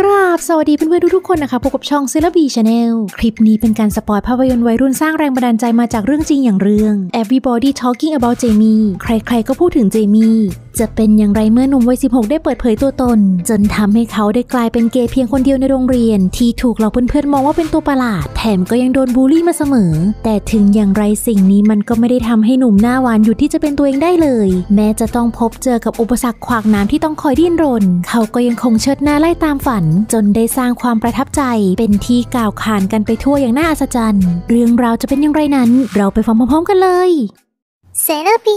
กราบสวัสดีเพื่อนๆทุกๆคนนะคะพบกับช่องเซลบีชาแนลคลิปนี้เป็นการสปอยภาพยนตร์วัยรุ่นสร้างแรงบันดาลใจมาจากเรื่องจริงอย่างเรื่อง Everybody Talking About Jamie ใครๆก็พูดถึงเจมี่จะเป็นอย่างไรเมื่อหนุ่มวัย16 ได้เปิดเผยตัวตน จนทำให้เขาได้กลายเป็นเกย์เพียงคนเดียวในโรงเรียน ที่ถูกเราเพื่อนๆมองว่าเป็นตัวประหลาดแถมก็ยังโดนบูลลี่มาเสมอ แต่ถึงอย่างไรสิ่งนี้มันก็ไม่ได้ทำให้หนุ่มหน้าหวานหยุดที่จะเป็นตัวเองได้เลย แม้จะต้องพบเจอกับอุปสรรคขวางน้ำที่ต้องคอยดิ้นรน เขาก็ยังคงเชิดหน้าไล่ตามฝันนจนได้สร้างความประทับใจเป็นที่กล่าวขานกันไปทั่วอย่างน่าอัศจรรย์ เรื่องราวจะเป็นอย่างไรนั้นเราไปฟังพร้อมๆกันเลย เซเลปี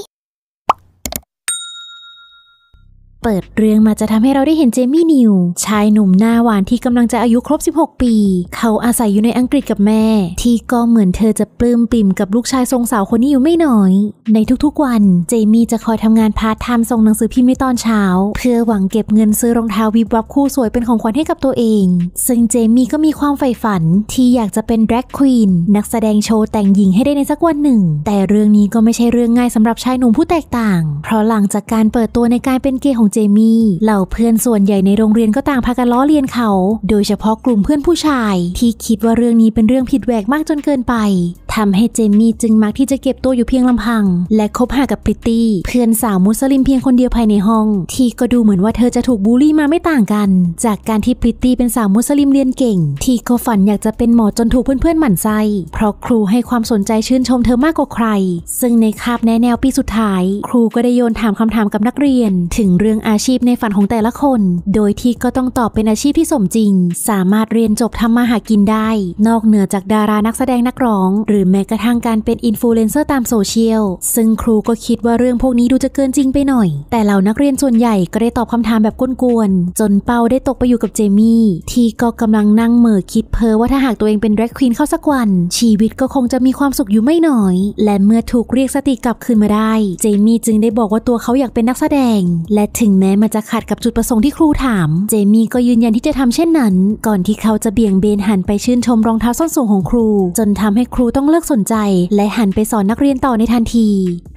เปิดเรื่องมาจะทำให้เราได้เห็นเจมี่นิวชายหนุ่มหน้าหวานที่กำลังจะอายุครบ 16 ปี เขาอาศัยอยู่ในอังกฤษกับแม่ ที่ก็เหมือนเธอจะปลื้มปิ่มกับลูกชายทรงสาวคนนี้อยู่ไม่น้อย ในทุกๆวันเจมี่จะคอยทำงานพาร์ทไทม์ส่งหนังสือพิมพ์ในตอนเช้า เพื่อหวังเก็บเงินซื้อรองเท้าวิบวับคู่สวยเป็นของขวัญให้กับตัวเอง ซึ่งเจมี่ก็มีความใฝ่ฝันที่อยากจะเป็นแดร็กควีนนักแสดงโชว์แต่งหญิงให้ได้ในสักวันหนึ่ง แต่เรื่องนี้ก็ไม่ใช่เรื่องง่ายสำหรับชายหนุ่มผู้แตกต่างเพราะหลังจากการเปิดตัวในการเป็นเกย์ของเจมี่เหล่าเพื่อนส่วนใหญ่ในโรงเรียนก็ต่างพากันล้อเลียนเขา โดยเฉพาะกลุ่มเพื่อนผู้ชาย ที่คิดว่าเรื่องนี้เป็นเรื่องผิดแหวกมากจนเกินไปทำให้เจมี่จึงมักที่จะเก็บตัวอยู่เพียงลำพัง และคบหากับพริตตี้เพื่อนสาวมุสลิมเพียงคนเดียวภายในห้อง ที่ก็ดูเหมือนว่าเธอจะถูกบูลลี่มาไม่ต่างกัน จากการที่พริตตี้เป็นสาวมุสลิมเรียนเก่ง ที่ก็ฝันอยากจะเป็นหมอจนถูกเพื่อนๆหมั่นไส้เพราะครูให้ความสนใจชื่นชมเธอมากกว่าใคร ซึ่งในคาบแนแนวปีสุดท้าย ครูก็ได้โยนถามคำถามกับนักเรียน ถึงเรื่องอาชีพในฝันของแต่ละคน โดยที่ก็ต้องตอบเป็นอาชีพที่สมจริง สามารถเรียนจบทำมาหากินได้ นอกเหนือจากดารานักแสดงนักร้องหรือือแม้กระทั่งการเป็นอินฟลูเอนเซอร์ตามโซเชียล ซึ่งครูก็คิดว่าเรื่องพวกนี้ดูจะเกินจริงไปหน่อย แต่เหล่านักเรียนส่วนใหญ่ก็ได้ตอบคำถามแบบกวนๆจนเปาได้ตกไปอยู่กับเจมี่ ที่ก็กำลังนั่งเหม่อคิดเพ้อว่าถ้าหากตัวเองเป็นแร็คควีนเข้าสักวัน ชีวิตก็คงจะมีความสุขอยู่ไม่น้อย และเมื่อถูกเรียกสติกลับคืนมาได้เจมี่จึงได้บอกว่าตัวเขาอยากเป็นนักแสดง และถึงแม้มันจะขัดกับจุดประสงค์ที่ครูถามเจมี่ก็ยืนยันที่จะทำเช่นนั้นก่อนที่เขาจะเบี่ยงเบนหันไปชื่นชมรองเท้าส้นสูงของครู จนทำให้ครูต้องลิกสนใจ และหันไปสอนนักเรียนต่อในทันที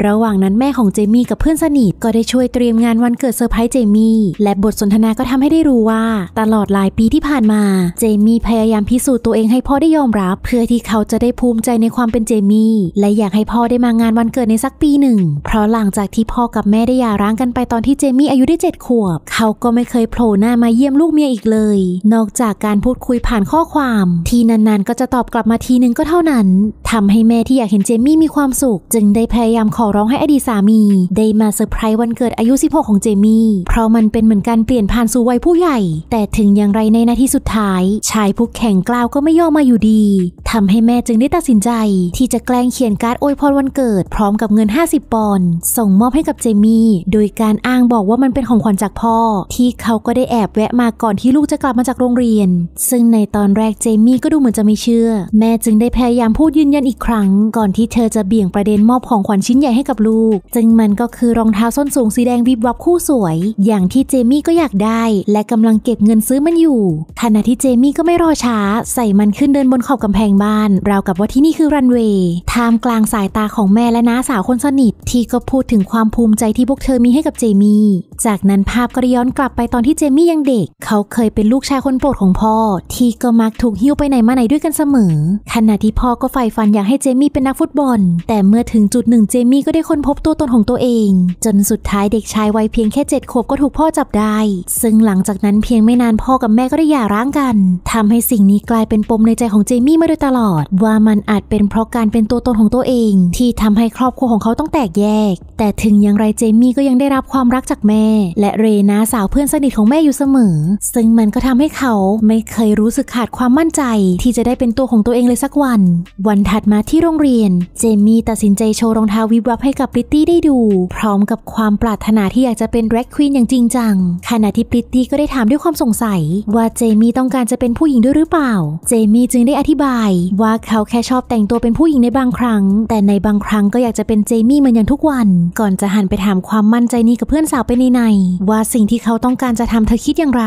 ระหว่างนั้นแม่ของเจมี่กับเพื่อนสนิทก็ได้ช่วยเตรียมงานวันเกิดเซอร์ไพรส์เจมี่ และบทสนทนาก็ทำให้ได้รู้ว่าตลอดหลายปีที่ผ่านมาเจมี่พยายามพิสูจน์ตัวเองให้พ่อได้ยอมรับ เพื่อที่เขาจะได้ภูมิใจในความเป็นเจมี่และอยากให้พ่อได้มางานวันเกิดในสักปีหนึ่ง เพราะหลังจากที่พ่อกับแม่ได้หย่าร้างกันไปตอนที่เจมี่อายุได้เจ็ดขวบ เขาก็ไม่เคยโผล่หน้ามาเยี่ยมลูกเมียอีกเลย นอกจากการพูดคุยผ่านข้อความ ที่นานๆก็จะตอบกลับมาทีนึงก็เท่านั้นทำให้แม่ที่อยากเห็นเจมี่มีความสุข จึงได้พยายามขอร้องให้อดีตสามี ได้มาเซอร์ไพรส์วันเกิดอายุ 16 ของเจมี่ เพราะมันเป็นเหมือนการเปลี่ยนผ่านสู่วัยผู้ใหญ่ แต่ถึงอย่างไรในนาทีสุดท้าย ชายผู้แข่งกล้าวก็ไม่ยอมาอยู่ดี ทำให้แม่จึงได้ตัดสินใจที่จะแกล้งเขียนการ์ดอวยพรวันเกิด พร้อมกับเงิน 50 ปอนด์ส่งมอบให้กับเจมี่โดยการอ้างบอกว่ามันเป็นของขวัญจากพ่อ ที่เขาก็ได้แอบแวะมาก่อนที่ลูกจะกลับมาจากโรงเรียน ซึ่งในตอนแรกเจมี่ก็ดูเหมือนจะไม่เชื่อ แม่จึงได้พยายามพูดยืนยันันอีกครั้งก่อนที่เธอจะเบี่ยงประเด็นมอบของขวัญชิ้นใหญ่ให้กับลูก จึงมันก็คือรองเท้าส้นสูงสีแดงวิบวับคู่สวย อย่างที่เจมี่ก็อยากได้และกำลังเก็บเงินซื้อมันอยู่ ขณะที่เจมี่ก็ไม่รอช้า ใส่มันขึ้นเดินบนขอบกำแพงบ้าน ราวกับว่าที่นี่คือรันเวย์ท่ามกลางสายตาของแม่และน้าสาวคนสนิทที่ก็พูดถึงความภูมิใจที่พวกเธอมีให้กับเจมี่จากนั้นภาพก็ย้อนกลับไปตอนที่เจมี่ยังเด็ก เขาเคยเป็นลูกชายคนโปรดของพ่อที่ก็มักถูกหิ้วไปไหนมาไหนด้วยกันเสมอ ขณะที่พ่อก็ใฝ่ฝันอยากให้เจมี่เป็นนักฟุตบอล แต่เมื่อถึงจุดหนึ่งเจมี่ ก็ได้ค้นพบตัวตนของตัวเอง จนสุดท้ายเด็กชายวัยเพียงแค่เจ็ดขวบก็ถูกพ่อจับได้ ซึ่งหลังจากนั้นเพียงไม่นานพ่อกับแม่ก็ได้หย่าร้างกัน ทำให้สิ่งนี้กลายเป็นปมในใจของเจมี่มาโดยตลอด ว่ามันอาจเป็นเพราะการเป็นตัวตนของตัวเอง ที่ทำให้ครอบครัวของเขาต้องแตกแยก แต่ถึงอย่างไรเจมี่ก็ยังได้รับความรักจากแม่ และเรนาสาวเพื่อนสนิทของแม่อยู่เสมอ ซึ่งมันก็ทำให้เขาไม่เคยรู้สึกขาดความมั่นใจที่จะได้เป็นตัวของตัวเองเลยสักวันวันถัดมาที่โรงเรียนเจมี่ตัดสินใจโชว์รองเท้าวิบวับให้กับปริตตี้ได้ดู พร้อมกับความปรารถนาที่อยากจะเป็นแร็คควีนอย่างจริงจังขณะที่ปริตตี้ก็ได้ถามด้วยความสงสัย ว่าเจมี่ต้องการจะเป็นผู้หญิงด้วยหรือเปล่า เจมี่จึงได้อธิบาย ว่าเขาแค่ชอบแต่งตัวเป็นผู้หญิงในบางครั้ง แต่ในบางครั้งก็อยากจะเป็นเจมี่เหมือนอย่างทุกวัน ก่อนจะหันไปถามความมั่นใจนี้กับเพื่อนสาวไปในในว่าสิ่งที่เขาต้องการจะทำเธอคิดอย่างไร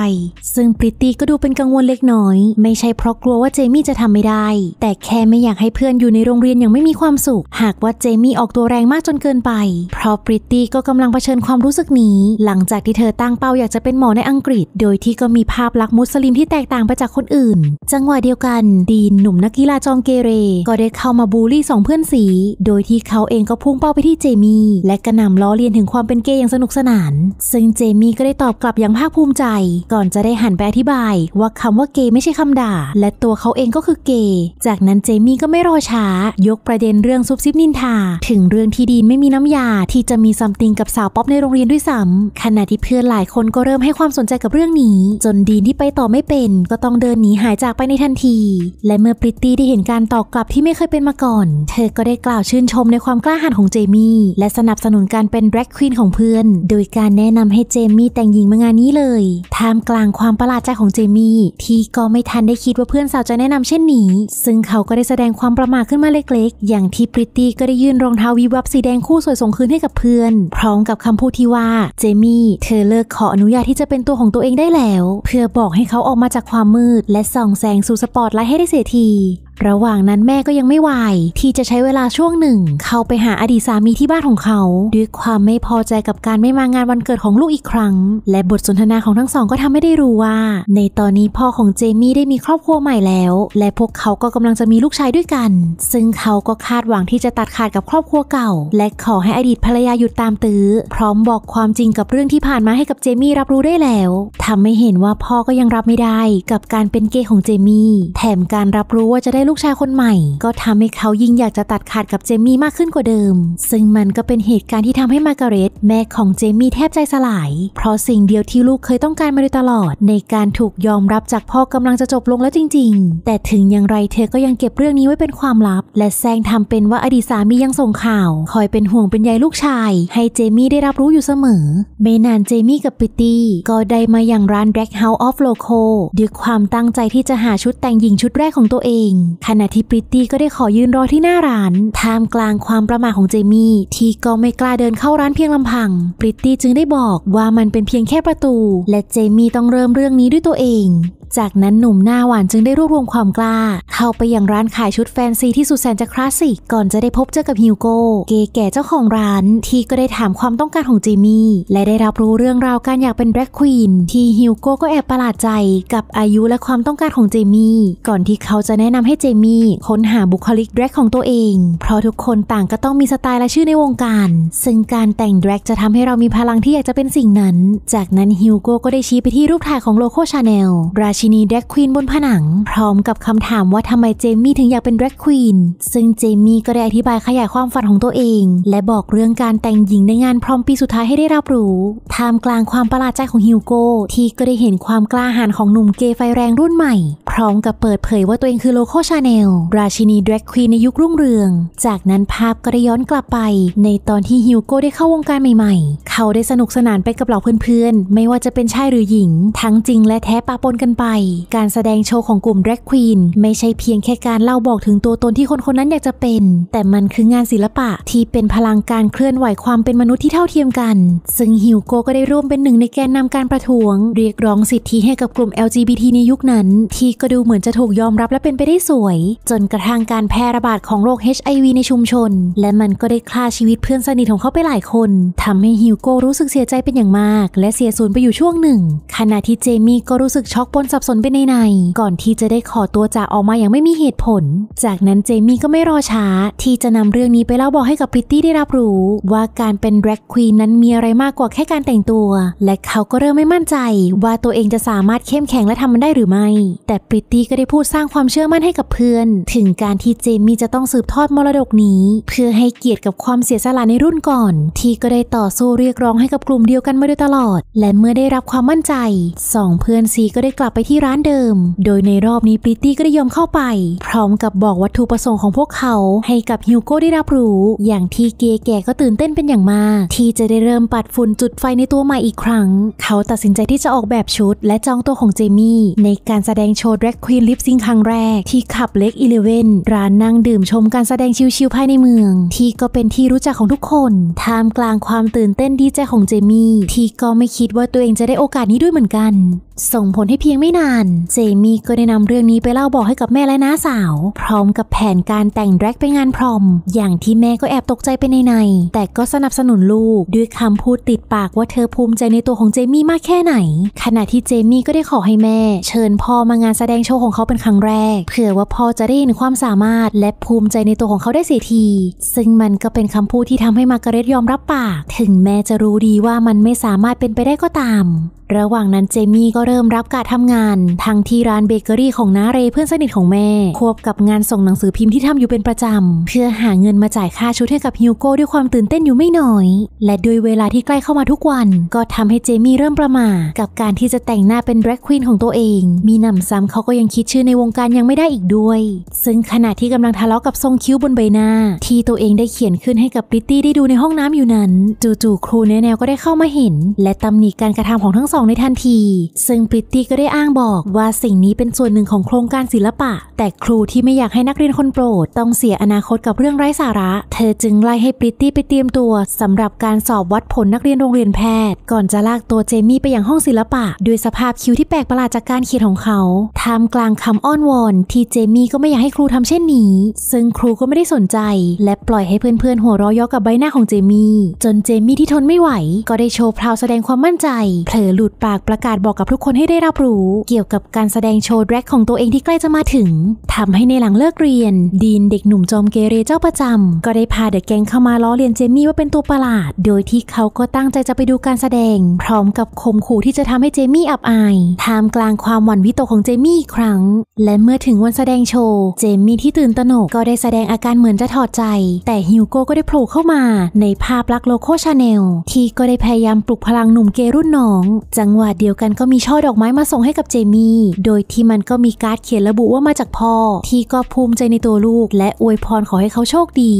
ซึ่งปริตตี้ก็ดูเป็นกังวลเล็กน้อย ไม่ใช่เพราะกลัวว่าเจมี่จะทำไม่ได้ แต่แค่ไม่อยากให้เพื่อนอนอยู่ในโรงเรียนอย่างไม่มีความสุข หากว่าเจมี่ออกตัวแรงมากจนเกินไป เพราะปริตตี้ก็กำลังเผชิญความรู้สึกนี้ หลังจากที่เธอตั้งเป้าอยากจะเป็นหมอในอังกฤษ โดยที่ก็มีภาพลักษณ์มุสลิมที่แตกต่างไปจากคนอื่น จังหวะเดียวกัน ดีนหนุ่มนักกีฬาจองเกเร ก็ได้เข้ามาบูลลี่สองเพื่อนสี โดยที่เขาเองก็พุ่งเป้าไปที่เจมี่และกระหน่ำล้อเลียนถึงความเป็นเกย์อย่างสนุกสนาน ซึ่งเจมี่ก็ได้ตอบกลับอย่างภาคภูมิใจ ก่อนจะได้หันไปอธิบาย ว่าคำว่าเกย์ไม่ใช่คำด่า และตัวเขาเองก็คือเกย์ จากนั้นเจมี่ก็ไม่รอช้ายกประเด็นเรื่องซุบซิบนินทา ถึงเรื่องที่ดีนไม่มีน้ำยาที่จะมีซัมติงกับสาวป๊อปในโรงเรียนด้วยซ้ำขณะที่เพื่อนหลายคนก็เริ่มให้ความสนใจกับเรื่องนี้ จนดีนที่ไปต่อไม่เป็น ก็ต้องเดินหนีหายจากไปในทันที และเมื่อปริตตี้ได้เห็นการตอบกลับที่ไม่เคยเป็นมาก่อน เธอก็ได้กล่าวชื่นชมในความกล้าหาญของเจมี่และสนับสนุนการเป็นแร็กควีนของเพื่อน โดยการแนะนำให้เจมี่แต่งหญิงมางานนี้เลยท่ามกลางความประหลาดใจของเจมี่ที่ก็ไม่ทันได้คิดว่าเพื่อนสาวจะแนะนำเช่นนี้ ซึ่งเขาก็ได้แสดงความประมาขึ้นมาเล็กๆ อย่างที่พริตตี้ก็ได้ยื่นรองเท้าวิวับสีแดงคู่สวยส่งคืนให้กับเพื่อน พร้อมกับคำพูดที่ว่า เจมี่เธอเลิกขออนุญาตที่จะเป็นตัวของตัวเองได้แล้ว เพื่อบอกให้เขาออกมาจากความมืด และส่องแสงสู่สปอตไลท์ให้ได้เสียทีระหว่างนั้นแม่ก็ยังไม่ไหวที่จะใช้เวลาช่วงหนึ่ง เข้าไปหาอดีตสามีที่บ้านของเขาด้วยความไม่พอใจกับการไม่มางานวันเกิดของลูกอีกครั้ง และบทสนทนาของทั้งสองก็ทำให้ได้รู้ว่า ในตอนนี้พ่อของเจมี่ได้มีครอบครัวใหม่แล้ว และพวกเขาก็กำลังจะมีลูกชายด้วยกัน ซึ่งเขาก็คาดหวังที่จะตัดขาดกับครอบครัวเก่า และขอให้อดีตภรรยาหยุดตามตื้อพร้อมบอกความจริงกับเรื่องที่ผ่านมาให้กับเจมี่รับรู้ได้แล้ว ทำให้เห็นว่าพ่อก็ยังรับไม่ได้กับการเป็นเกย์ของเจมี่แถมการรับรู้ว่าจะได้ลูกชายคนใหม่ ก็ทำให้เขายิ่งอยากจะตัดขาดกับเจมี่มากขึ้นกว่าเดิม ซึ่งมันก็เป็นเหตุการณ์ที่ทำให้มาการเร็ตแม่ของเจมี่แทบใจสลาย เพราะสิ่งเดียวที่ลูกเคยต้องการมาโดยตลอด ในการถูกยอมรับจากพ่อกำลังจะจบลงแล้วจริงๆ แต่ถึงอย่างไรเธอก็ยังเก็บเรื่องนี้ไว้เป็นความลับ และแซงทำเป็นว่าอดีตสามียังส่งข่าว คอยเป็นห่วงเป็นใยลูกชาย ให้เจมี่ได้รับรู้อยู่เสมอไม่นานเจมี่กับปิตี้ก็ได้มาอย่างร้าน Black House of Loco ด้วยความตั้งใจที่จะหาชุดแต่งหญิงชุดแรกของตัวเองขณะที่ปริตตี้ก็ได้ขอยืนรอที่หน้าร้านท่ามกลางความประมาทของเจมี่ที่ก็ไม่กล้าเดินเข้าร้านเพียงลำพังปริตตี้จึงได้บอกว่ามันเป็นเพียงแค่ประตู และเจมี่ต้องเริ่มเรื่องนี้ด้วยตัวเอง จากนั้นหนุ่มหน้าหวานจึงได้รวบรวมความกล้า เข้าไปยังร้านขายชุดแฟนซีที่สุดแสนจะคลาสสิกก่อนจะได้พบเจอกับฮิวโก้เกแก่เจ้าของร้านที่ก็ได้ถามความต้องการของเจมี่และได้รับรู้เรื่องราวการอยากเป็นแบล็กควีนที่ฮิวโก้ก็แอบประหลาดใจกับอายุและความต้องการของเจมี่ก่อนที่เขาจะแนะนำให้เจมี่ค้นหาบุคลิกแดร็กของตัวเอง เพราะทุกคนต่างก็ต้องมีสไตล์และชื่อในวงการ ซึ่งการแต่งแดร็กจะทำให้เรามีพลังที่อยากจะเป็นสิ่งนั้น จากนั้นฮิวโก้ก็ได้ชี้ไปที่รูปถ่ายของโลโก้ชาแนลราชินีแดร็กควีนบนผนัง พร้อมกับคำถามว่าทำไมเจมี่ถึงอยากเป็นแดร็กควีน ซึ่งเจมี่ก็ได้อธิบายขยายความฝันของตัวเอง และบอกเรื่องการแต่งหญิงในงานพร้อมปีสุดท้ายให้ได้รับรู้ท่ามกลางความประหลาดใจของฮิวโก้ที่ก็ได้เห็นความกล้าหาญของหนุ่มเกย์ไฟแรงรุ่นใหม่ พร้อมกับเปิดเผยว่าตัวเองคือโลโก้ชาแนลราชินีแดร็กควีนในยุครุ่งเรือง จากนั้นภาพก็ได้ย้อนกลับไปในตอนที่ฮิวโก้ได้เข้าวงการใหม่ๆ เขาได้สนุกสนานไปกับเหล่าเพื่อนๆ ไม่ว่าจะเป็นชายหรือหญิง ทั้งจริงและแท้ปะปนกันไป การแสดงโชว์ของกลุ่มแดร็กควีนไม่ใช่เพียงแค่การเล่าบอกถึงตัวตนที่คนคนนั้นอยากจะเป็น แต่มันคืองานศิลปะที่เป็นพลังการเคลื่อนไหวความเป็นมนุษย์ที่เท่าเทียมกัน ซึ่งฮิวโก้ก็ได้ร่วมเป็นหนึ่งในแกนนำการประท้วง เรียกร้องสิทธิให้กับกลุ่ม LGBT ในยุคนั้น ที่ก็ดูเหมือนจะถูกยอมรับและเป็นไปได้สูวยจนกระทั่งการแพร่ระบาดของโรค HIV ในชุมชน และมันก็ได้ฆ่าชีวิตเพื่อนสนิทของเขาไปหลายคน ทำให้ฮิวโก้รู้สึกเสียใจเป็นอย่างมาก และเสียสูญไปอยู่ช่วงหนึ่ง ขณะที่เจมี่ก็รู้สึกช็อกปนสับสนไปในในก่อนที่จะได้ขอตัวจากออกมาอย่างไม่มีเหตุผล จากนั้นเจมี่ก็ไม่รอช้า ที่จะนำเรื่องนี้ไปเล่าบอกให้กับพริตตี้ได้รับรู้ ว่าการเป็นแร็กควีนนั้นมีอะไรมากกว่าแค่การแต่งตัว และเขาก็เริ่มไม่มั่นใจ ว่าตัวเองจะสามารถเข้มแข็งและทำมันได้หรือไม่ แต่พริตตี้ก็ได้พูดสร้างความเชื่อมั่นให้กับเพื่อนถึงการที่เจมี่จะต้องสืบทอดมรดกนี้ เพื่อให้เกียรติกับความเสียสละในรุ่นก่อนที่ก็ได้ต่อสู้เรียกร้องให้กับกลุ่มเดียวกันมาโดยตลอด และเมื่อได้รับความมั่นใจสองเพื่อนซีก็ได้กลับไปที่ร้านเดิม โดยในรอบนี้ปริตตี้ก็ได้ยอมเข้าไป พร้อมกับบอกวัตถุประสงค์ของพวกเขาให้กับฮิวโก้ได้รับรู้อย่างที่เกแก่ก็ตื่นเต้นเป็นอย่างมากที่จะได้เริ่มปัดฝุ่นจุดไฟในตัวใหม่อีกครั้ง เขาตัดสินใจที่จะออกแบบชุด และจองตัวของเจมี่ในการแสดงโชว์แร็คควีนลิปซิงครั้งแรกที่คผับเล็กอีเลเวนร้านนั่งดื่มชมการแสดงชิวๆ ภายในเมือง ที่ก็เป็นที่รู้จักของทุกคน ท่ามกลางความตื่นเต้นดีใจของเจมี่ ที่ก็ไม่คิดว่าตัวเองจะได้โอกาสนี้ด้วยเหมือนกัน ส่งผลให้เพียงไม่นานเจมี่ก็ได้นำเรื่องนี้ไปเล่าบอกให้กับแม่และน้าสาว พร้อมกับแผนการแต่งแดร็กไปงานพรอม อย่างที่แม่ก็แอบตกใจไปในในแต่ก็สนับสนุนลูก ด้วยคำพูดติดปากว่าเธอภูมิใจในตัวของเจมี่มากแค่ไหน ขณะที่เจมี่ก็ได้ขอให้แม่ เชิญพ่อมางานแสดงโชว์ของเขาเป็นครั้งแรกเผื่อว่าพอจะได้เห็นความสามารถและภูมิใจในตัวของเขาได้เสียที ซึ่งมันก็เป็นคำพูดที่ทำให้มาการเร็ตยอมรับปาก ถึงแม้จะรู้ดีว่ามันไม่สามารถเป็นไปได้ก็ตามระหว่างนั้นเจมี่ก็เริ่มรับการทำงานทั้งที่ร้านเบเกอรี่ของน้าเรเพื่อนสนิทของแม่ ควบกับงานส่งหนังสือพิมพ์ที่ทำอยู่เป็นประจำ เพื่อหาเงินมาจ่ายค่าชุดให้กับฮิวโก้ด้วยความตื่นเต้นอยู่ไม่น้อย และด้วยเวลาที่ใกล้เข้ามาทุกวัน ก็ทำให้เจมี่เริ่มประมากับการที่จะแต่งหน้าเป็นแร็คควีนของตัวเอง มีหนำซ้ำเขาก็ยังคิดชื่อในวงการยังไม่ได้อีกด้วย ซึ่งขณะที่กำลังทะเลาะกับทรงคิ้วบนใบหน้า ที่ตัวเองได้เขียนขึ้นให้กับปริตตี้ได้ดูในห้องน้ำอยู่นั้น จู่ๆครูแนแนวก็ได้เข้ามาเห็น และตาหนิการกระทาของทั้งสองของในทันที ซึ่งปริตตี้ก็ได้อ้างบอกว่าสิ่งนี้เป็นส่วนหนึ่งของโครงการศิลปะ แต่ครูที่ไม่อยากให้นักเรียนคนโปรดต้องเสียอนาคตกับเรื่องไร้สาระ เธอจึงไล่ให้ปริตตี้ไปเตรียมตัว สำหรับการสอบวัดผลนักเรียนโรงเรียนแพทย์ ก่อนจะลากตัวเจมี่ไปยังห้องศิลปะด้วยสภาพคิ้วที่แปลกประหลาดจากการเขียนของเขาท่ามกลางคำอ้อนวอนที่เจมี่ก็ไม่อยากให้ครูทำเช่นนี้ ซึ่งครูก็ไม่ได้สนใจ และปล่อยให้เพื่อนๆหัวเราะยอกับใบหน้าของเจมี่จนเจมี่ที่ทนไม่ไหว ก็ได้โชว์พราวแสดงความมั่นใจเผลอหลุดดปากประกาศบอกกับทุกคนให้ได้รับรู้ เกี่ยวกับการแสดงโชว์แร็กของตัวเองที่ใกล้จะมาถึง ทำให้ในหลังเลิกเรียน ดีนเด็กหนุ่มจอมเกเรเจ้าประจำ ก็ได้พาเดอะแกงเข้ามาล้อเลียนเจมี่ว่าเป็นตัวประหลาด โดยที่เขาก็ตั้งใจจะไปดูการแสดง พร้อมกับคมขู่ที่จะทำให้เจมี่อับอายท่ามกลางความหวั่นวิตกของเจมี่อีกครั้ง และเมื่อถึงวันแสดงโชว์เจมี่ที่ตื่นตระหนกก็ได้แสดงอาการเหมือนจะถอดใจ แต่ฮิวโก้ก็ได้โผล่เข้ามาในภาพลักษณ์โลโก้ชาแนลที่ก็ได้พยายามปลุกพลังหนุ่มเกรุ่นน้องจังหวะเดียวกันก็มีช่อดอกไม้มาส่งให้กับเจมี่ โดยที่มันก็มีการ์ดเขียนระบุว่ามาจากพ่อ ที่ก็ภูมิใจในตัวลูก และอวยพรขอให้เขาโชคดี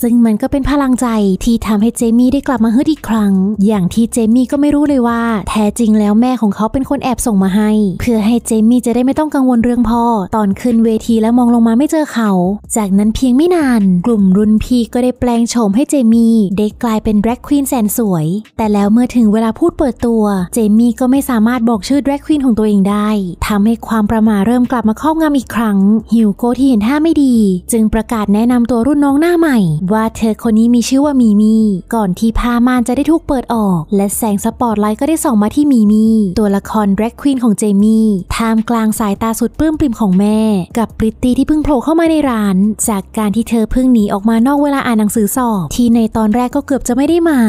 ซึ่งมันก็เป็นพลังใจที่ทำให้เจมี่ได้กลับมาฮึดอีกครั้ง อย่างที่เจมี่ก็ไม่รู้เลยว่า แท้จริงแล้วแม่ของเขาเป็นคนแอบส่งมาให้ เพื่อให้เจมี่จะได้ไม่ต้องกังวลเรื่องพ่อ ตอนขึ้นเวทีแล้วมองลงมาไม่เจอเขา จากนั้นเพียงไม่นาน กลุ่มรุ่นพี่ก็ได้แปลงโฉมให้เจมี่ได้กลายเป็นแบล็กควีนแสนสวยแต่แล้วเมื่อถึงเวลาพูดเปิดตัวเจมี่ก็ไม่สามารถบอกชื่อแดรกควีนของตัวเองได้ทำให้ความประมาเริ่มกลับมาครอบงำอีกครั้ง ฮิวโกที่เห็นท่าไม่ดี จึงประกาศแนะนำตัวรุ่นน้องหน้าใหม่ ว่าเธอคนนี้มีชื่อว่ามีมี่ก่อนที่ผ้าม่านจะได้ถูกเปิดออก และแสงสปอตไลท์ก็ได้ส่องมาที่มีมี่ตัวละครแดรกควีนของเจมี่ท่ามกลางสายตาสุดปลื้มปริมของแม่ กับปริตตี้ที่เพิ่งโผล่เข้ามาในร้าน จากการที่เธอเพิ่งหนีออกมานอกเวลาอ่านหนังสือสอบที่ในตอนแรกก็เกือบจะไม่ได้มา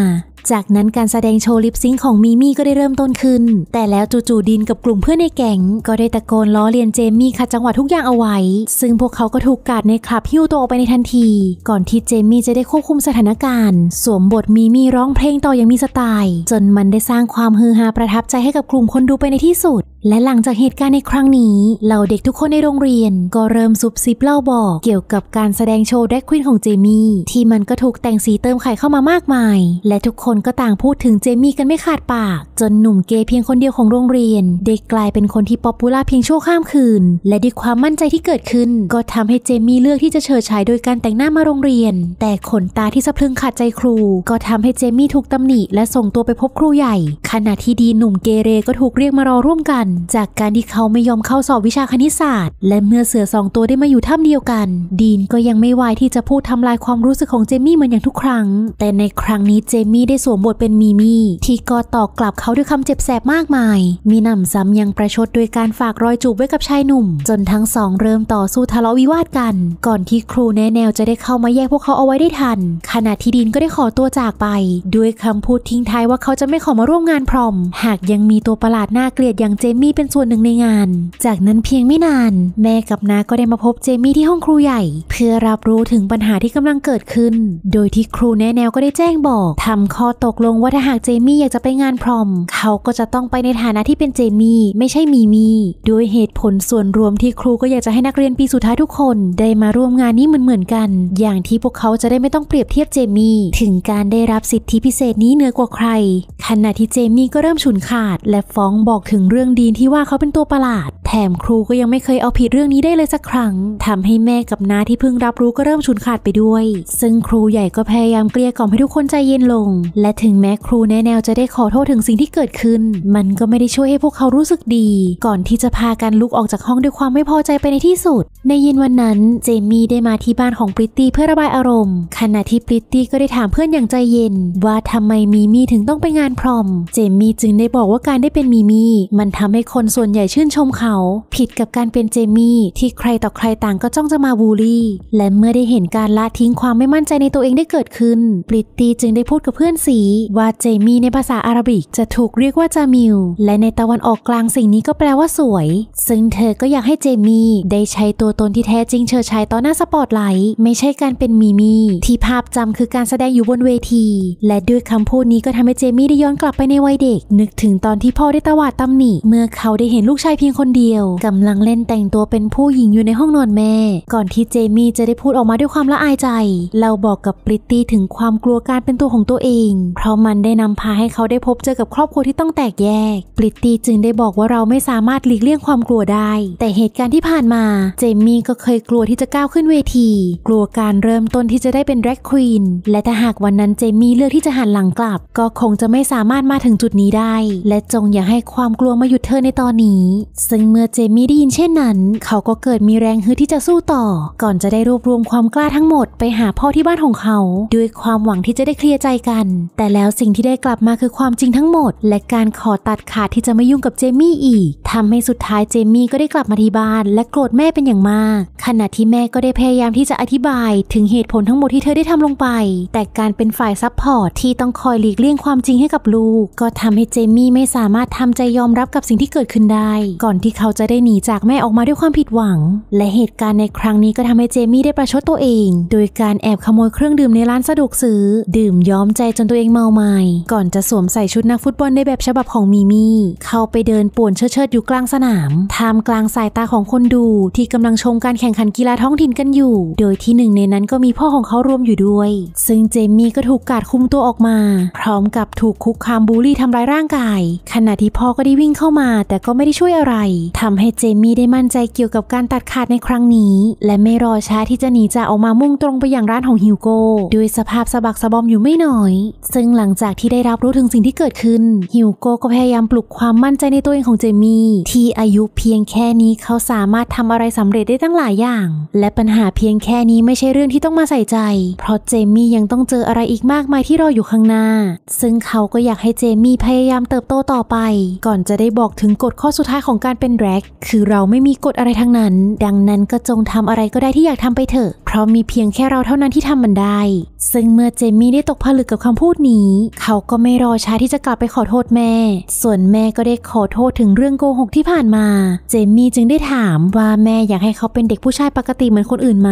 จากนั้นการแสดงโชว์ลิปซิงของมิมี่ก็ได้เริ่มต้นขึ้น แต่แล้วจู่ๆดินกับกลุ่มเพื่อนในแก๊งก็ได้ตะโกนล้อเลียนเจมี่ขัดจังหวะทุกอย่างเอาไว้ ซึ่งพวกเขาก็ถูกกาดในคลับหิ้วตัวออกไปในทันที ก่อนที่เจมี่จะได้ควบคุมสถานการณ์สวมบทมิมี่ร้องเพลงต่ออย่างมีสไตล์ จนมันได้สร้างความฮือฮาประทับใจให้กับกลุ่มคนดูไปในที่สุด และหลังจากเหตุการณ์ในครั้งนี้เหล่าเด็กทุกคนในโรงเรียนก็เริ่มซุบซิบเล่าบอกเกี่ยวกับการแสดงโชว์แดกควินของเจมี่ที่มันก็ถูกแต่งสีเติมไขเข้ามามากมาย และทุกคนนก็ต่างพูดถึงเจมี่กันไม่ขาดปาก จนหนุ่มเกย์เพียงคนเดียวของโรงเรียน เด็กกลายเป็นคนที่ป๊อปปูล่าเพียงชั่วข้ามคืน และด้วยความมั่นใจที่เกิดขึ้น ก็ทำให้เจมี่เลือกที่จะเฉิดฉายโดยการแต่งหน้ามาโรงเรียน แต่ขนตาที่สะพรึงขาดใจครู ก็ทำให้เจมี่ถูกตำหนิและส่งตัวไปพบครูใหญ่ ขณะที่ดีหนุ่มเกเรก็ถูกเรียกมารอร่วมกัน จากการที่เขาไม่ยอมเข้าสอบวิชาคณิตศาสตร์ และเมื่อเสือสองตัวได้มาอยู่ถ้ำเดียวกันดีนก็ยังไม่ไวที่จะพูดทำลายความรู้สึกของเจมี่เหมือนอย่างทุกครั้งแต่ในครั้งนี้เจมี่ได้สวมบทเป็นมีมี่ที่กดตอกกลับเขาด้วยคำเจ็บแสบมากมาย มีหนำซ้ำยังประชดโดยการฝากรอยจูบไว้กับชายหนุ่ม จนทั้งสองเริ่มต่อสู้ทะเลาะวิวาทกัน ก่อนที่ครูแนแนวจะได้เข้ามาแยกพวกเขาเอาไว้ได้ทันขณะที่ดินก็ได้ขอตัวจากไป ด้วยคำพูดทิ้งท้ายว่าเขาจะไม่ขอมาร่วมงานพรอม หากยังมีตัวประหลาดน่าเกลียดอย่างเจมี่เป็นส่วนหนึ่งในงาน จากนั้นเพียงไม่นาน แม่กับนา ก็ได้มาพบเจมี่ที่ห้องครูใหญ่ เพื่อรับรู้ถึงปัญหาที่กำลังเกิดขึ้น โดยที่ครูแนแนวก็ได้แจ้งบอกทำข้อตกลงว่าถ้าหากเจมี่อยากจะไปงานพรอม เขาก็จะต้องไปในฐานะที่เป็นเจมี่ไม่ใช่มีมี่ด้วยเหตุผลส่วนรวมที่ครูก็อยากจะให้นักเรียนปีสุดท้ายทุกคน ได้มาร่วมงานนี้เหมือนนกัน อย่างที่พวกเขาจะได้ไม่ต้องเปรียบเทียบเจมี่ถึงการได้รับสิทธิพิเศษนี้เหนือกว่าใคร ขณะที่เจมี่ก็เริ่มฉุนขาด และฟ้องบอกถึงเรื่องดีนที่ว่าเขาเป็นตัวประหลาด แถมครูก็ยังไม่เคยเอาผิดเรื่องนี้ได้เลยสักครั้งทำให้แม่กับน้าที่เพิ่งรับรู้ก็เริ่มฉุนขาดไปด้วย ซึ่งครูใหญ่ก็พยายามเกลี้ยกล่อมให้ทุกคนใจเย็นลงและถึงแม้ครูแนแนวจะได้ขอโทษถึงสิ่งที่เกิดขึ้น มันก็ไม่ได้ช่วยให้พวกเขารู้สึกดี ก่อนที่จะพากันลุกออกจากห้องด้วยความไม่พอใจไปในที่สุด ในเย็นวันนั้นเจมี่ได้มาที่บ้านของปริตตี้เพื่อระบายอารมณ์ ขณะที่ปริตตี้ก็ได้ถามเพื่อนอย่างใจเย็น ว่าทำไมมีมี่ถึงต้องไปงานพรอม เจมี่จึงได้บอกว่าการได้เป็นมีมี่มันทำให้คนส่วนใหญ่ชื่นชมเขา ผิดกับการเป็นเจมี่ที่ใครต่อใครต่างก็จ้องจะมาบูลลี่ และเมื่อได้เห็นการละทิ้งความไม่มั่นใจในตัวเองได้เกิดขึ้นปริตตี้จึงได้พูดกับเพื่อนีว่าเจมี่ในภาษาอาหรับิกจะถูกเรียกว่าจามิล และในตะวันออกกลางสิ่งนี้ก็แปลว่าสวย ซึ่งเธอก็อยากให้เจมี่ได้ใช้ตัวตนที่แท้จริงเชิดชายต่อหน้าสปอร์ตไลท์ ไม่ใช่การเป็นมีมี่ที่ภาพจำคือการแสดงอยู่บนเวที และด้วยคำพูดนี้ก็ทำให้เจมี่ได้ย้อนกลับไปในวัยเด็ก นึกถึงตอนที่พ่อได้ตวาดตำหนิ เมื่อเขาได้เห็นลูกชายเพียงคนเดียว กำลังเล่นแต่งตัวเป็นผู้หญิงอยู่ในห้องนอนแม่ ก่อนที่เจมี่จะได้พูดออกมาด้วยความละอายใจ เราบอกกับปริตตี้ถึงความกลัวการเป็นตัวของตัวเองเพราะมันได้นำพาให้เขาได้พบเจอกับครอบครัวที่ต้องแตกแยกปริตตี้จึงได้บอกว่าเราไม่สามารถหลีกเลี่ยงความกลัวได้ แต่เหตุการณ์ที่ผ่านมา เจมี่ก็เคยกลัวที่จะก้าวขึ้นเวที กลัวการเริ่มต้นที่จะได้เป็นแร็คควีน และถ้าหากวันนั้นเจมี่เลือกที่จะหันหลังกลับ ก็คงจะไม่สามารถมาถึงจุดนี้ได้ และจงอย่าให้ความกลัวมาหยุดเธอในตอนนี้ ซึ่งเมื่อเจมี่ได้ยิน เช่นนั้น เขาก็เกิดมีแรงฮึดที่จะสู้ต่อ ก่อนจะได้รวบรวมความกล้าทั้งหมดไปหาพ่อที่บ้านของเขา ด้วยความหวังที่จะได้เคลียร์ใจกันแต่แล้วสิ่งที่ได้กลับมาคือความจริงทั้งหมด และการขอตัดขาดที่จะไม่ยุ่งกับเจมี่อีก ทำให้สุดท้ายเจมี่ก็ได้กลับมาที่บ้านและโกรธแม่เป็นอย่างมาก ขณะที่แม่ก็ได้พยายามที่จะอธิบายถึงเหตุผลทั้งหมดที่เธอได้ทำลงไปแต่การเป็นฝ่ายซับพอร์ตที่ต้องคอยหลีกเลี่ยงความจริงให้กับลูก ก็ทำให้เจมี่ไม่สามารถทำใจยอมรับกับสิ่งที่เกิดขึ้นได้ ก่อนที่เขาจะได้หนีจากแม่ออกมาด้วยความผิดหวัง และเหตุการณ์ในครั้งนี้ก็ทำให้เจมี่ได้ประชดตัวเอง โดยการแอบขโมยเครื่องดื่มในร้านสะดวกซื้อ ดื่มย้อมใจจนตัวัวเองเมาไม้ก่อนจะสวมใส่ชุดนักฟุตบอล ในแบบฉบับของมิมี่ เข้าไปเดินป่วนเชิดๆอยู่กลางสนามท่ามกลางสายตาของคนดูที่กำลังชมการแข่งขันกีฬาท้องถิ่นกันอยู่ โดยที่หนึ่งในนั้นก็มีพ่อของเขารวมอยู่ด้วย ซึ่งเจมี่ก็ถูกกาดคุมตัวออกมา พร้อมกับถูกคุกคามบูลลี่ทำร้ายร่างกาย ขณะที่พ่อก็ได้วิ่งเข้ามา แต่ก็ไม่ได้ช่วยอะไร ทำให้เจมี่ได้มั่นใจเกี่ยวกับการตัดขาดในครั้งนี้ และไม่รอช้าที่จะหนีจากออกมามุ่งตรงไปอย่างร้านของฮิวโก้ด้วยสภาพสะบักสะบอมอยู่ไม่น้อยซึ่งหลังจากที่ได้รับรู้ถึงสิ่งที่เกิดขึ้นฮิวโกก็พยายามปลุกความมั่นใจในตัวเองของเจมี่ที่อายุเพียงแค่นี้เขาสามารถทำอะไรสำเร็จได้ตั้งหลายอย่าง และปัญหาเพียงแค่นี้ไม่ใช่เรื่องที่ต้องมาใส่ใจ เพราะเจมี่ยังต้องเจออะไรอีกมากมายที่รออยู่ข้างหน้า ซึ่งเขาก็อยากให้เจมี่พยายามเติบโตต่อไป ก่อนจะได้บอกถึงกฎข้อสุดท้ายของการเป็นแร็ก คือเราไม่มีกฎอะไรทั้งนั้น ดังนั้นก็จงทำอะไรก็ได้ที่อยากทำไปเถอะเพราะมีเพียงแค่เราเท่านั้นที่ทำมันได้ ซึ่งเมื่อเจมี่ได้ตกผลึกกับคำพูดนี้ เขาก็ไม่รอช้าที่จะกลับไปขอโทษแม่ ส่วนแม่ก็ได้ขอโทษถึงเรื่องโกหกที่ผ่านมา เจมี่จึงได้ถามว่าแม่อยากให้เขาเป็นเด็กผู้ชายปกติเหมือนคนอื่นไหม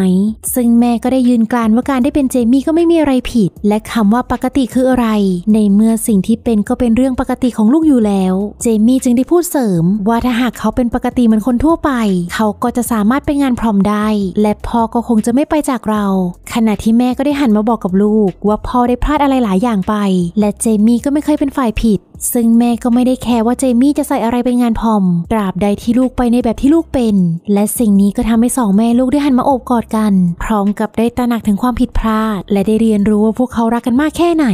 ซึ่งแม่ก็ได้ยืนกรานว่าการได้เป็นเจมี่ก็ไม่มีอะไรผิด และคำว่าปกติคืออะไร ในเมื่อสิ่งที่เป็นก็เป็นเรื่องปกติของลูกอยู่แล้ว เจมี่จึงได้พูดเสริม ว่าถ้าหากเขาเป็นปกติเหมือนคนทั่วไป เขาก็จะสามารถไปงานพร้อมได้ และพ่อก็คงจะไม่ไปจากเรา ขณะที่แม่ก็ได้หันมาบอกกับลูกว่าพ่อได้พลาดอะไรหลายอย่างไป และเจมี่ก็ไม่เคยเป็นฝ่ายผิด ซึ่งแม่ก็ไม่ได้แคร์ว่าเจมี่จะใส่อะไรไปงานพอมตราบใดที่ลูกไปในแบบที่ลูกเป็น และสิ่งนี้ก็ทำให้สองแม่ลูกได้หันมาโอบกอดกัน พร้อมกับได้ตระหนักถึงความผิดพลาด และได้เรียนรู้ว่าพวกเขารักกันมากแค่ไหน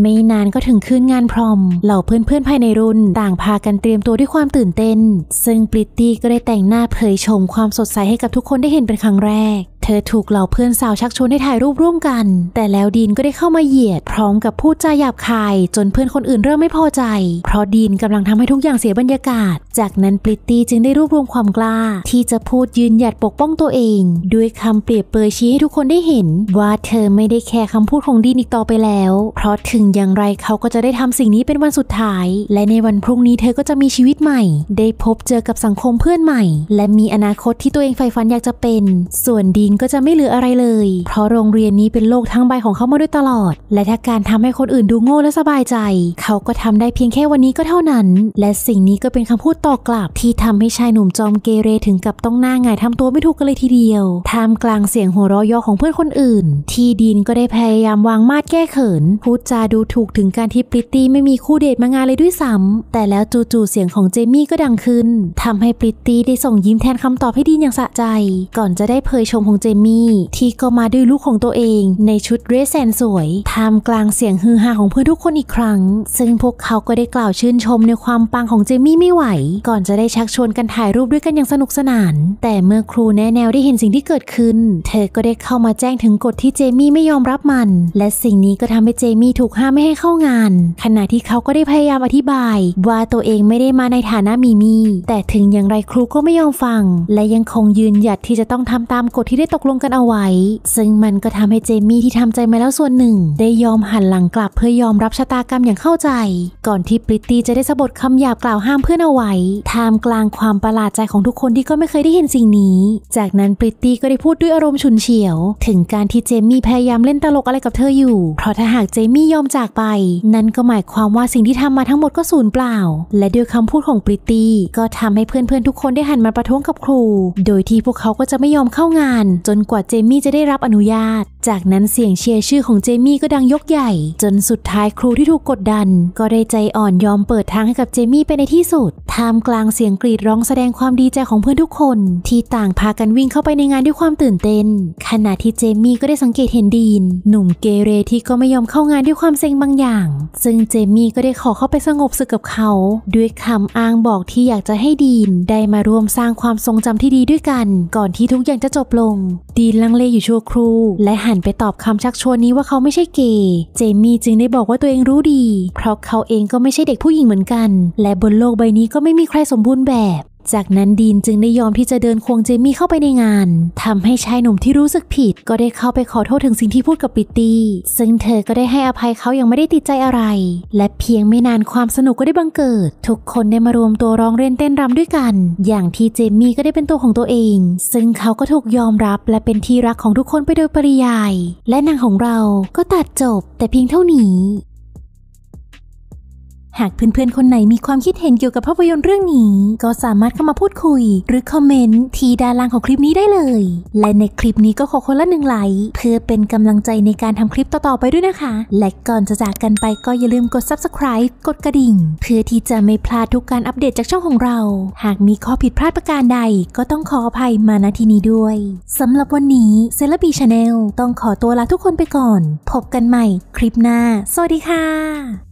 ไม่นานก็ถึงคืนงานพรอมเหล่าเพื่อนๆภายในรุ่น ต่างพากันเตรียมตัวด้วยความตื่นเต้น ซึ่งปริตตี้ก็ได้แต่งหน้าเผยชม ความสดใสให้กับทุกคนได้เห็นเป็นครั้งแรกเธอ ถูกเหล่าเพื่อนสาวชักชวนให้ถ่ายรูปร่วมกัน แต่แล้วดีนก็ได้เข้ามาเหยียดพร้อมกับ พูด จาหยาบคาย จนเพื่อนคนอื่นเริ่มไม่พอใจ เพราะดีนกำลังทำให้ทุกอย่างเสียบรรยากาศ จากนั้นปริตตี้จึงได้รวบรวมความกล้า ที่จะพูดยืนหยัดปกป้องตัวเองด้วยคำเปรียบเปยชี้ให้ทุกคนได้เห็น ว่าเธอไม่ได้แคร์คาพูดของดีนอีกต่อไปแล้ว เพราะถึงอย่างไรเขาก็จะได้ทำสิ่งนี้เป็นวันสุดท้าย และในวันพรุ่งนี้เธอก็จะมีชีวิตใหม่ ได้พบเจอกับสังคมเพื่อนใหม่ และมีอนาคตที่ตัวเองใฝ่ฝันอยากจะเป็น ส่วนดีนก็จะไม่เหลืออะไรเลย เพราะโรงเรียนนี้เป็นโลกทั้งใบของเขามาด้วยตลอด และถ้าการทำให้คนอื่นดูโง่และสบายใจ เขาก็ทำได้เพียงแค่วันนี้ก็เท่านั้น และสิ่งนี้ก็เป็นคำพูดต่อกลับที่ทำให้ชายหนุ่มจอมเกเรถึงกับต้องหน้าหงายทำตัวไม่ถูกกันเลยทีเดียว ท่ามกลางเสียงหัวเราะยอของเพื่อนคนอื่น ทีดินก็ได้พยายามวางมาดแก้เขิน พูดจาดูถูกถึงการที่ปริตตี้ไม่มีคู่เดทมางานเลยด้วยซ้ำ แต่แล้วจู่ๆเสียงของเจมี่ก็ดังขึ้น ทำให้ปริตตี้ได้ส่งยิ้มแทนคำตอบให้ดินอย่างสะใจ ก่อนจะได้เผยชมของเจมี่ที่ก็มาด้วยลูกของตัวเองในชุดเรสแซนสวยท่ามกลางเสียงฮือฮาของเพื่อนทุกคนอีกครั้ง ซึ่งพวกเขาก็ได้กล่าวชื่นชมในความปังของเจมี่ไม่ไหว ก่อนจะได้ชักชวนกันถ่ายรูปด้วยกันอย่างสนุกสนาน แต่เมื่อครูแนแนวได้เห็นสิ่งที่เกิดขึ้น เธอก็ได้เข้ามาแจ้งถึงกฎที่เจมี่ไม่ยอมรับมัน และสิ่งนี้ก็ทำให้เจมี่ถูกห้ามไม่ให้เข้างาน ขณะที่เขาก็ได้พยายามอธิบาย ว่าตัวเองไม่ได้มาในฐานะมีมี่แต่ถึงอย่างไรครูก็ไม่ยอมฟัง และยังคงยืนหยัดที่จะต้องทำตามกฎที่ได้ตกลงกันเอาไว้ ซึ่งมันก็ทำให้เจมี่ที่ทำใจมาแล้วส่วนหนึ่ง ได้ยอมหันหลังกลับเพื่อยอมรับชะตากรรมอย่างเข้าใจ ก่อนที่ปริตตี้จะได้สะบดคำหยาบกล่าวห้ามเพื่อนเอาไว้ ท่ามกลางความประหลาดใจของทุกคนที่ก็ไม่เคยได้เห็นสิ่งนี้ จากนั้นปริตตี้ก็ได้พูดด้วยอารมณ์ฉุนเฉียว ถึงการที่เจมี่พยายามเล่นตลกอะไรกับเธออยู่ เพราะถ้าหากเจมี่ยอมจากไป นั่นก็หมายความว่าสิ่งที่ทำมาทั้งหมดก็สูญเปล่า และด้วยคำพูดของปริตตี้ก็ทำให้เพื่อนๆทุกคนได้หันมาประท้วงกับครู โดยที่พวกเขาก็จะไม่ยอมเข้างานจนกว่าเจมี่จะได้รับอนุญาตจากนั้นเสียงเชียร์ชื่อของเจมี่ก็ดังยกใหญ่ จนสุดท้ายครูที่ถูกกดดัน ก็ได้ใจอ่อนยอมเปิดทางให้กับเจมี่ไปในที่สุดท่ามกลางเสียงกรีดร้องแสดงความดีใจของเพื่อนทุกคน ที่ต่างพากันวิ่งเข้าไปในงานด้วยความตื่นเต้น ขณะที่เจมี่ก็ได้สังเกตเห็นดีนหนุ่มเกเรที่ก็ไม่ยอมเข้างานด้วยความเซ็งบางอย่าง ซึ่งเจมี่ก็ได้ขอเข้าไปสงบสึกกับเขา ด้วยคำอ้างบอกที่อยากจะให้ดีนได้มาร่วมสร้างความทรงจำที่ดีด้วยกัน ก่อนที่ทุกอย่างจะจบลงดีนลังเลอยู่ชั่วครู่และันไปตอบคำชักชวนนี้ว่าเขาไม่ใช่เกย์เจมี่จึงได้บอกว่าตัวเองรู้ดี เพราะเขาเองก็ไม่ใช่เด็กผู้หญิงเหมือนกัน และบนโลกใบนี้ก็ไม่มีใครสมบูรณ์แบบจากนั้นดีน จึงได้ยอมที่จะเดินควงเจมี่เข้าไปในงาน ทำให้ชายหนุ่มที่รู้สึกผิด ก็ได้เข้าไปขอโทษถึงสิ่งที่พูดกับปิตตี้ซึ่งเธอก็ได้ให้อภัยเขาอย่างไม่ได้ติดใจอะไร และเพียงไม่นานความสนุกก็ได้บังเกิด ทุกคนได้มารวมตัวร้องเรียนเต้นรำด้วยกัน อย่างที่เจมี่ก็ได้เป็นตัวของตัวเอง ซึ่งเขาก็ถูกยอมรับและเป็นที่รักของทุกคนไปโดยปริยาย และนางของเราก็ตัดจบ แต่เพียงเท่านี้หากเพื่อนๆคนไหนมีความคิดเห็นเกี่ยวกับภาพยนตร์เรื่องนี้ ก็สามารถเข้ามาพูดคุย หรือคอมเมนต์ที่ด้านล่างของคลิปนี้ได้เลย และในคลิปนี้ก็ขอคนละหนึ่งไลค์ เพื่อเป็นกำลังใจในการทำคลิปต่อๆไปด้วยนะคะ และก่อนจะจากกันไปก็อย่าลืมกด subscribe กดกระดิ่ง เพื่อที่จะไม่พลาดทุกการอัปเดตจากช่องของเรา หากมีข้อผิดพลาดประการใด ก็ต้องขออภัยมาณที่นี้ด้วยสำหรับวันนี้เซเลบีชาแนลต้องขอตัวลาทุกคนไปก่อนพบกันใหม่ คลิปหน้า สวัสดีค่ะ